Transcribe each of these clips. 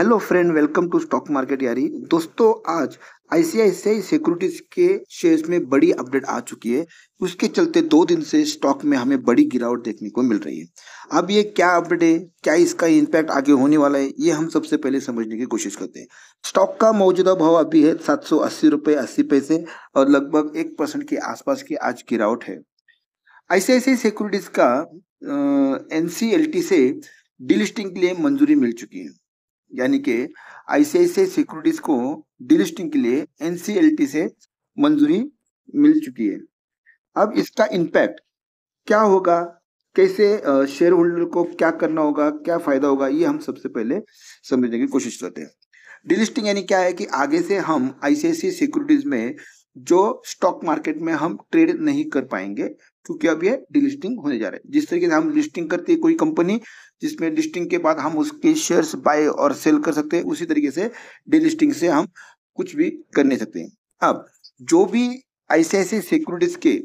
hello friend welcome to stock market यारी दोस्तों आज आईसीआईसीआई सिक्योरिटीज के शेयर्स में बड़ी अपडेट आ चुकी है उसके चलते दो दिन से स्टॉक में हमें बड़ी गिरावट देखने को मिल रही है अब ये क्या अपडेट है क्या इसका इम्पैक्ट आगे होने वाला है ये हम सबसे पहले समझने की कोशिश करते हैं स्टॉक का मौजूदा भाव अभी है सात सौ अस्सी रुपये अस्सी पैसे और लगभग एक परसेंट के आसपास की आज गिरावट है आईसीआईसीआई सिक्योरिटीज का एन से डिलिस्टिंग के लिए मंजूरी मिल चुकी है यानी कि आईसीआईसीआई सिक्योरिटीज को डिलिस्टिंग के लिए एनसीएलटी से मंजूरी मिल चुकी है अब इसका इम्पैक्ट क्या होगा कैसे शेयर होल्डर को क्या करना होगा क्या फायदा होगा ये हम सबसे पहले समझने की कोशिश करते हैं डिलिस्टिंग यानी क्या है कि आगे से हम आईसीआईसी सिक्योरिटीज में जो स्टॉक मार्केट में हम ट्रेड नहीं कर पाएंगे क्योंकि अब ये डिलिस्टिंग होने जा रहा है जिस तरीके से हम लिस्टिंग करते है कोई कंपनी जिसमें लिस्टिंग के बाद हम उसके शेयर्स बाय और सेल कर सकते हैं उसी तरीके से डिलिस्टिंग से हम कुछ भी कर नहीं सकते हैं अब जो भी ऐसे ऐसे सिक्योरिटीज के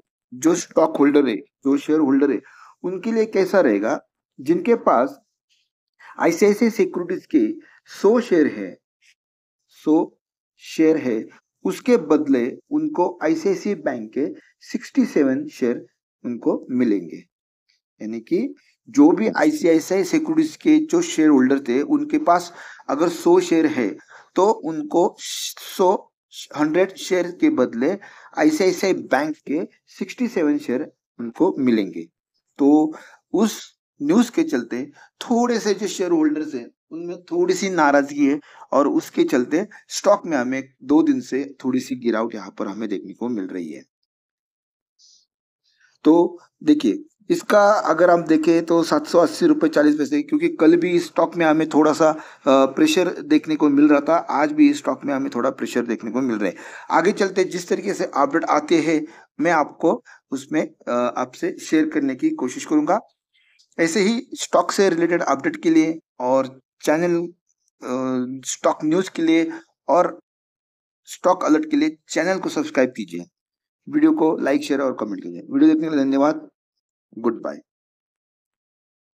जो स्टॉक होल्डर है जो शेयर होल्डर है उनके लिए कैसा रहेगा जिनके पास ऐसे ऐसे सिक्योरिटीज के सो शेयर है सो शेयर है उसके बदले उनको आईसीआईसी बैंक के 67 शेयर उनको मिलेंगे यानी कि जो भी आईसीआईसीआई सिक्योरिटीज के जो शेयर होल्डर थे उनके पास अगर 100 शेयर है तो उनको 100 हंड्रेड शेयर के बदले आईसीआईसीआई बैंक के 67 शेयर उनको मिलेंगे तो उस न्यूज के चलते थोड़े से जो शेयर होल्डर्स हैं उनमें थोड़ी सी नाराजगी है और उसके चलते स्टॉक में हमें दो दिन से थोड़ी सी गिरावट यहाँ पर हमें देखने को मिल रही है तो देखिए इसका अगर हम देखें तो सात सौ अस्सी रुपये चालीस पैसे क्योंकि कल भी इस स्टॉक में हमें थोड़ा सा प्रेशर देखने को मिल रहा था आज भी इस स्टॉक में हमें थोड़ा प्रेशर देखने को मिल रहा है आगे चलते जिस तरीके से अपडेट आते हैं मैं आपको उसमें आपसे शेयर करने की कोशिश करूंगा ऐसे ही स्टॉक से रिलेटेड अपडेट के लिए और चैनल स्टॉक न्यूज़ के लिए और स्टॉक अलर्ट के लिए चैनल को सब्सक्राइब कीजिए वीडियो को लाइक शेयर और कमेंट कीजिए वीडियो देखने के लिए धन्यवाद गुड बाय